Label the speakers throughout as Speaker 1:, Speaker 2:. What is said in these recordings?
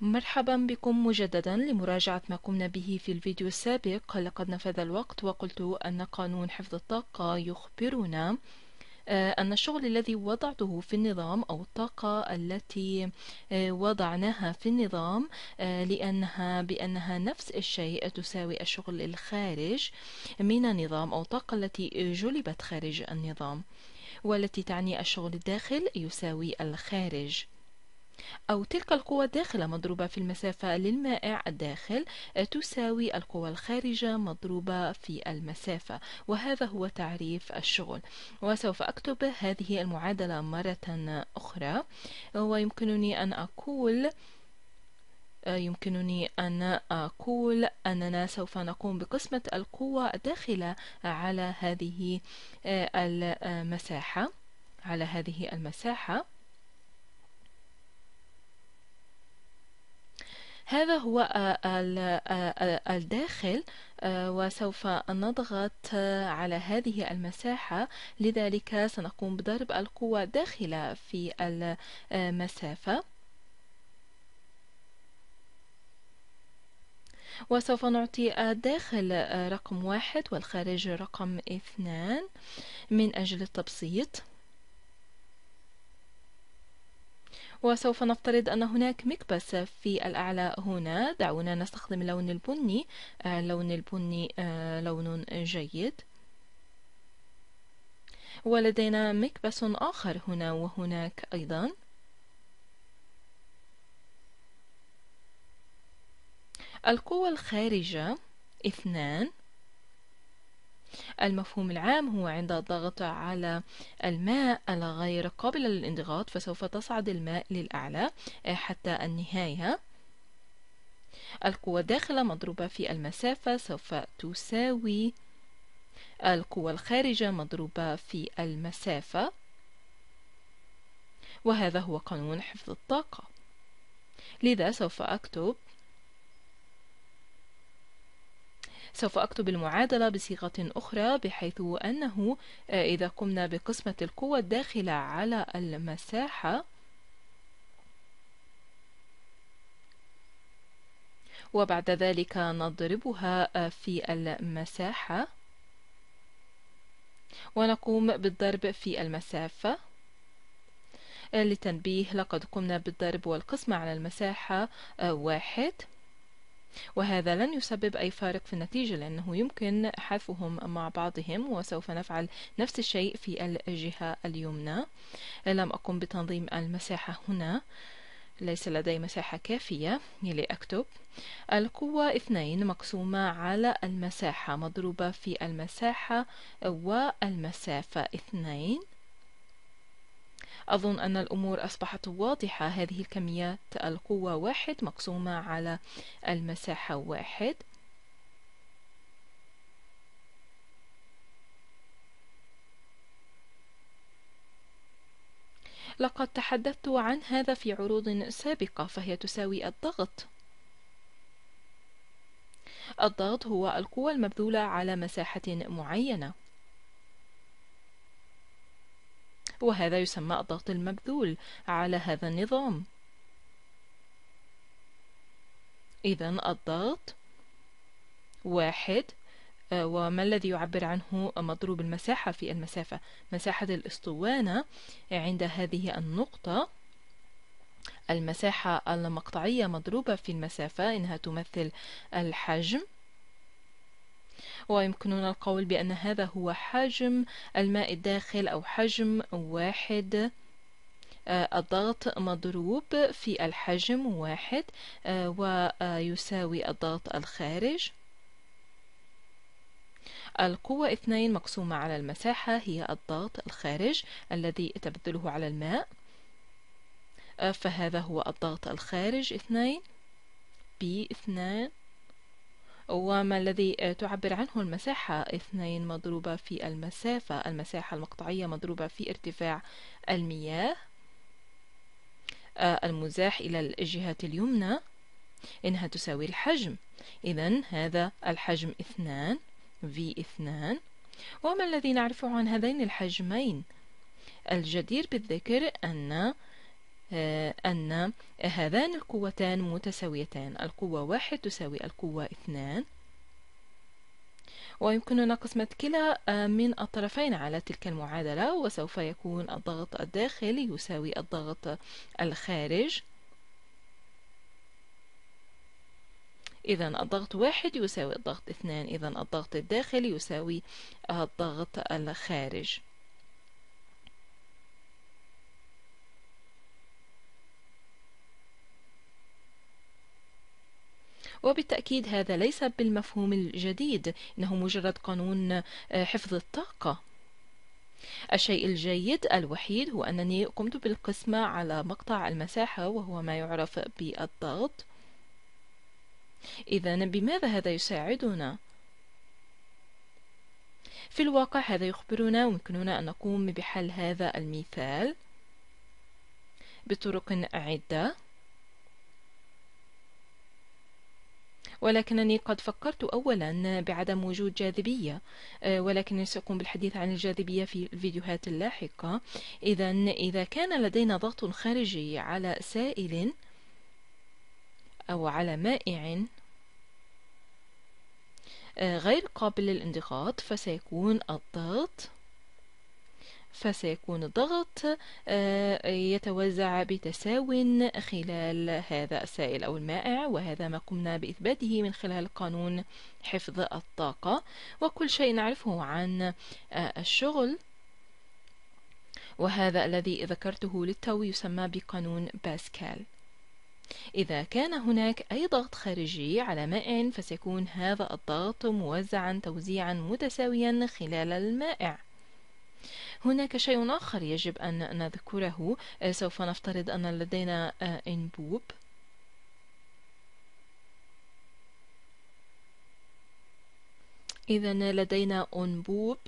Speaker 1: مرحبا بكم مجددا لمراجعة ما قمنا به في الفيديو السابق لقد نفذ الوقت وقلت أن قانون حفظ الطاقة يخبرنا آه، أن الشغل الذي وضعته في النظام أو الطاقة التي آه، وضعناها في النظام آه، لأنها بأنها نفس الشيء تساوي الشغل الخارج من النظام أو الطاقة التي جلبت خارج النظام والتي تعني الشغل الداخل يساوي الخارج أو تلك القوة الداخلة مضروبة في المسافة للمائع الداخل آه، تساوي القوة الخارجة مضروبة في المسافة وهذا هو تعريف الشغل وسوف أكتب هذه المعادلة مرة أخرى ويمكنني أن أقول آه، يمكنني أن أقول أننا سوف نقوم بقسمة القوة الداخلة على هذه آه، المساحة على هذه المساحة هذا هو آه، آه، آه، الداخل وسوف نضغط على هذه المساحة لذلك سنقوم بضرب القوة داخل في المسافة وسوف نعطي الداخل رقم واحد والخارج رقم اثنان من أجل التبسيط وسوف نفترض أن هناك مكبس في الأعلى هنا دعونا نستخدم اللون البني اللون آه، البني آه، لون جيد ولدينا مكبس آخر هنا وهناك أيضا القوة الخارجة اثنان المفهوم العام هو عند الضغط على الماء الغير قابل للانضغاط فسوف تصعد الماء للأعلى آه، حتى النهاية القوة الداخلة مضروبة في المسافة سوف تساوي القوة الخارجة مضروبة في المسافة وهذا هو قانون حفظ الطاقة لذا سوف أكتب سوف أكتب المعادلة بصيغة أخرى بحيث أنه آه، إذا قمنا بقسمة القوة الداخلة على المساحة وبعد ذلك نضربها آه، في المساحة ونقوم بالضرب في المسافة آه، لتنبيه لقد قمنا بالضرب والقسمة على المساحة واحد وهذا لن يسبب أي فارق في النتيجة لأنه يمكن حذفهم مع بعضهم وسوف نفعل نفس الشيء في الجهة اليمنى لم أقم بتنظيم المساحة هنا ليس لدي مساحة كافية لأكتب القوة اثنين مقسومة على المساحة مضروبة في المساحة والمسافة اثنين أظن أن الأمور أصبحت واضحة هذه الكميات القوة واحد مقسومة على المساحة واحد لقد تحدثت عن هذا في عروض سابقة فهي تساوي الضغط الضغط هو القوة المبذولة على مساحة معينة وهذا يسمى الضغط المبذول على هذا النظام إذا الضغط واحد آه، وما الذي يعبر عنه مضروب المساحة في المسافة مساحة الاسطوانة عند هذه النقطة المساحة المقطعية مضروبة في المسافة إنها تمثل الحجم ويمكننا القول بأن هذا هو حجم الماء الداخل أو حجم واحد آه، الضغط مضروب في الحجم واحد آه، ويساوي الضغط الخارج القوة اثنين مقسومة على المساحة هي الضغط الخارج الذي تبذله على الماء آه، فهذا هو الضغط الخارج اثنين بي اثنان وما الذي تعبر عنه المساحة اثنين مضروبة في المسافة المساحة المقطعية مضروبة في ارتفاع المياه آه، المزاح إلى الجهة اليمنى إنها تساوي الحجم إذا هذا الحجم اثنان في اثنان وما الذي نعرفه عن هذين الحجمين الجدير بالذكر أن آه، أن هذان القوتان متساويتان القوة واحد تساوي القوة اثنان ويمكننا قسمة كلا آه، من الطرفين على تلك المعادلة وسوف يكون الضغط الداخلي يساوي الضغط الخارج إذا الضغط واحد يساوي الضغط اثنان إذا الضغط الداخلي يساوي الضغط الخارج وبالتأكيد هذا ليس بالمفهوم الجديد إنه مجرد قانون آه، حفظ الطاقة الشيء الجيد الوحيد هو أنني قمت بالقسمة على مقطع المساحة وهو ما يعرف بالضغط إذا بماذا هذا يساعدنا؟ في الواقع هذا يخبرنا ويمكننا أن نقوم بحل هذا المثال بطرق عدة ولكنني قد فكرت أولا بعدم وجود جاذبية آه، ولكنني سأقوم بالحديث عن الجاذبية في الفيديوهات اللاحقة إذا إذا كان لدينا ضغط خارجي على سائل أو على مائع آه، غير قابل للانضغاط فسيكون الضغط فسيكون الضغط آه، يتوزع بتساو خلال هذا السائل أو المائع وهذا ما قمنا بإثباته من خلال قانون حفظ الطاقة وكل شيء نعرفه عن آه، الشغل وهذا الذي ذكرته للتو يسمى بقانون باسكال إذا كان هناك أي ضغط خارجي على مائع فسيكون هذا الضغط موزعا توزيعا متساويا خلال المائع هناك شيء آخر يجب أن نذكره آه، سوف نفترض أن لدينا آه، إنبوب إذا لدينا أنبوب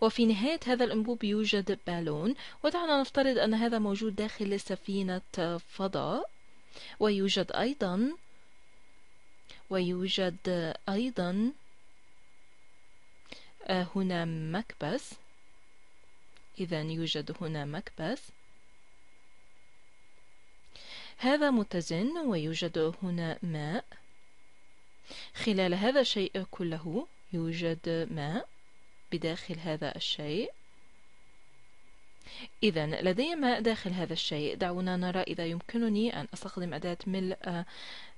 Speaker 1: وفي نهاية هذا الأنبوب يوجد بالون ودعنا نفترض أن هذا موجود داخل سفينة آه، فضاء ويوجد أيضا ويوجد أيضا هنا مكبس إذا يوجد هنا مكبس هذا متزن ويوجد هنا ماء خلال هذا الشيء كله يوجد ماء بداخل هذا الشيء إذا لدي ماء داخل هذا الشيء دعونا نرى إذا يمكنني أن أستخدم أداة ملء آه،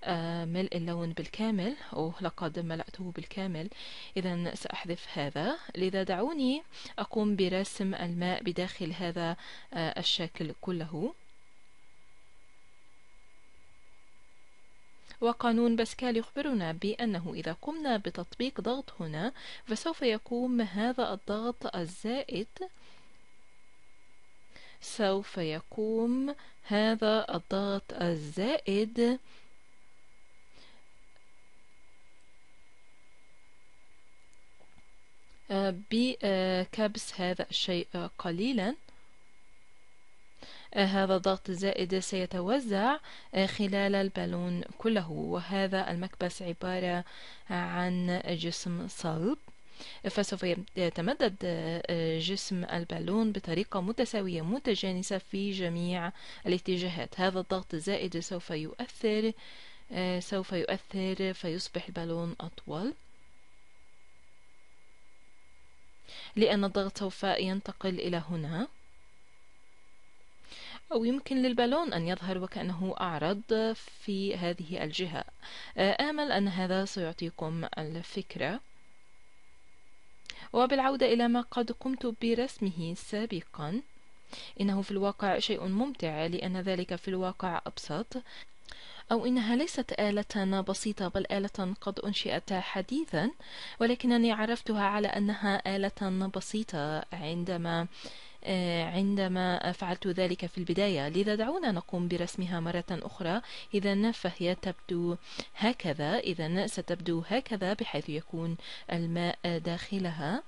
Speaker 1: آه، ملء اللون بالكامل أو لقد ملأته بالكامل إذا سأحذف هذا لذا دعوني أقوم برسم الماء بداخل هذا آه، الشكل كله وقانون باسكال يخبرنا بأنه إذا قمنا بتطبيق ضغط هنا فسوف يقوم هذا الضغط الزائد سوف يقوم هذا الضغط الزائد آه، بكبس هذا الشيء قليلا آه، هذا الضغط الزائد سيتوزع آه، خلال البالون كله وهذا المكبس عبارة عن جسم صلب فسوف يتمدد آه، جسم البالون بطريقة متساوية متجانسة في جميع الاتجاهات هذا الضغط الزائد سوف يؤثر آه، سوف يؤثر فيصبح البالون أطول لأن الضغط سوف ينتقل إلى هنا أو يمكن للبالون أن يظهر وكأنه أعرض في هذه الجهة آه، آمل أن هذا سيعطيكم الفكرة وبالعودة إلى ما قد قمت برسمه سابقا إنه في الواقع شيء ممتع لأن ذلك في الواقع أبسط أو إنها ليست آلة بسيطة بل آلة قد أنشئت حديثا ولكنني عرفتها على أنها آلة بسيطة عندما آه، عندما فعلت ذلك في البداية لذا دعونا نقوم برسمها مرة أخرى إذا فهي تبدو هكذا إذا ستبدو هكذا بحيث يكون الماء داخلها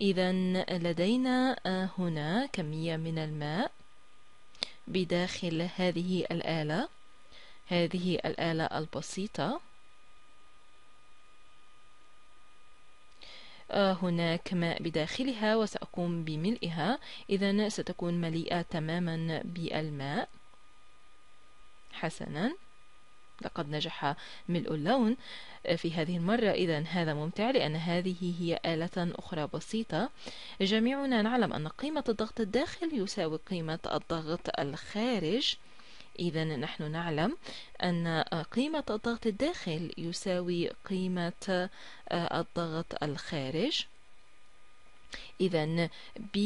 Speaker 1: إذا لدينا آه، هنا كمية من الماء بداخل هذه الآلة هذه الآلة البسيطة آه، هناك ماء بداخلها وسأقوم بملئها إذا ستكون مليئة تماما بالماء حسنا لقد نجح ملء اللون آه، في هذه المرة إذا هذا ممتع لأن هذه هي آلة أخرى بسيطة جميعنا نعلم أن قيمة الضغط الداخل يساوي قيمة الضغط الخارج إذا نحن نعلم أن قيمة الضغط الداخل يساوي قيمة آه، الضغط الخارج إذا B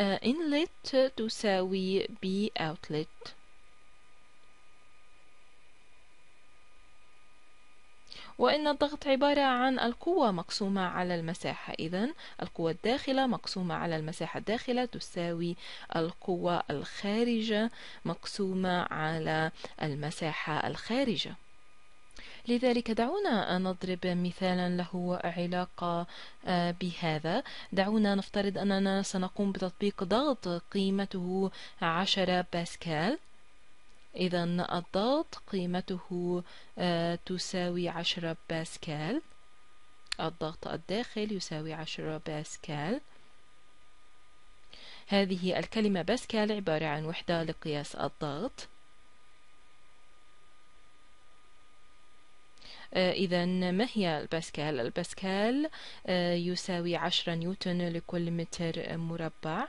Speaker 1: آه، inlet تساوي B outlet وإن الضغط عبارة عن القوة مقسومة على المساحة إذا القوة الداخلة مقسومة على المساحة الداخلة تساوي القوة الخارجة مقسومة على المساحة الخارجة لذلك دعونا نضرب مثالا له علاقة آه، بهذا دعونا نفترض أننا سنقوم بتطبيق ضغط قيمته 10 باسكال إذا الضغط قيمته آه، تساوي عشرة باسكال الضغط الداخل يساوي عشرة باسكال هذه الكلمة باسكال عبارة عن وحدة لقياس الضغط آه، إذا ما هي الباسكال؟ الباسكال آه، يساوي عشرة نيوتن لكل متر مربع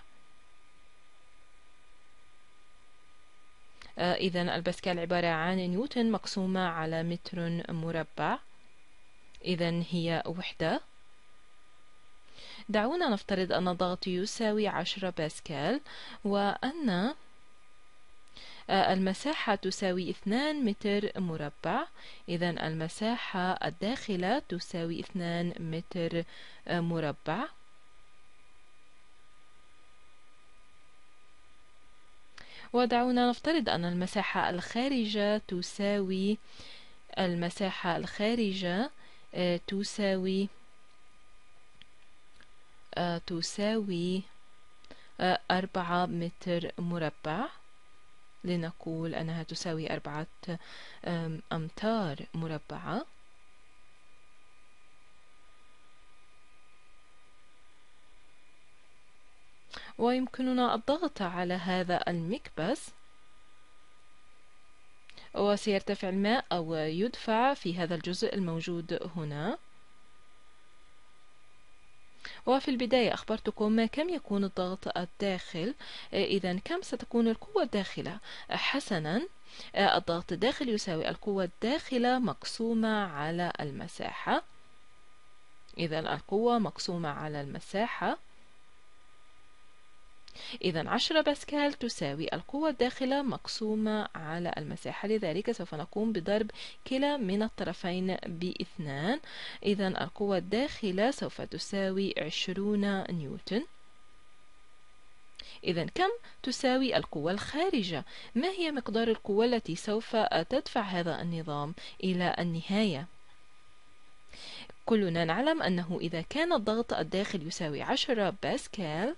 Speaker 1: آه، إذا الباسكال عبارة عن نيوتن مقسومة على متر مربع إذا هي وحدة دعونا نفترض أن الضغط يساوي عشرة باسكال وأن آه، المساحة تساوي اثنان متر مربع إذا المساحة الداخلة تساوي اثنان متر آه، مربع ودعونا نفترض أن المساحة الخارجة تساوي المساحة الخارجة آه، تساوي آه، تساوي آه، أربعة متر مربع لنقول أنها تساوي أربعة أمتار مربعة ويمكننا الضغط على هذا المكبس وسيرتفع الماء أو يدفع في هذا الجزء الموجود هنا وفي البداية أخبرتكم كم يكون الضغط الداخل إذا كم ستكون القوة الداخلة حسنا الضغط الداخل يساوي القوة الداخلة مقسومة على المساحة إذا القوة مقسومة على المساحة إذا 10 باسكال تساوي القوة الداخلة مقسومة على المساحة لذلك سوف نقوم بضرب كلا من الطرفين باثنان إذا القوة الداخلة سوف تساوي 20 نيوتن إذا كم تساوي القوة الخارجة؟ ما هي مقدار القوة التي سوف تدفع هذا النظام إلى النهاية؟ كلنا نعلم أنه إذا كان الضغط الداخل يساوي 10 باسكال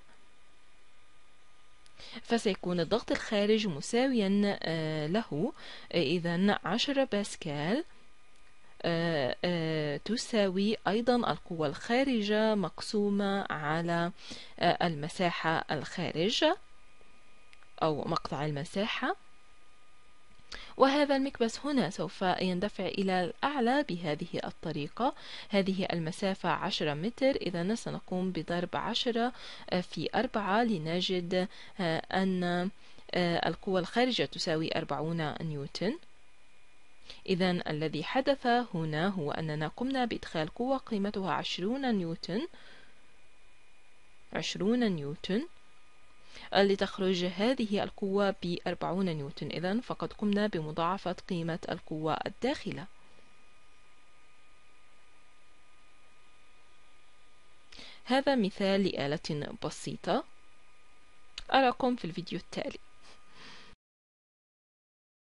Speaker 1: فسيكون الضغط الخارج مساويا آه، له آه، إذا عشرة باسكال آه، تساوي أيضا القوة الخارجة مقسومة على المساحة الخارج أو مقطع المساحة وهذا المكبس هنا سوف يندفع إلى الأعلى بهذه الطريقة هذه المسافة 10 متر إذا سنقوم بضرب 10 آه، في 4 لنجد آه، أن آه، القوة الخارجة تساوي 40 نيوتن إذا الذي حدث هنا هو أننا قمنا بإدخال قوة قيمتها 20 نيوتن 20 نيوتن لتخرج هذه القوة ب 40 نيوتن إذا فقد قمنا بمضاعفة قيمة القوة الداخلة هذا مثال لآلة بسيطة أراكم في الفيديو التالي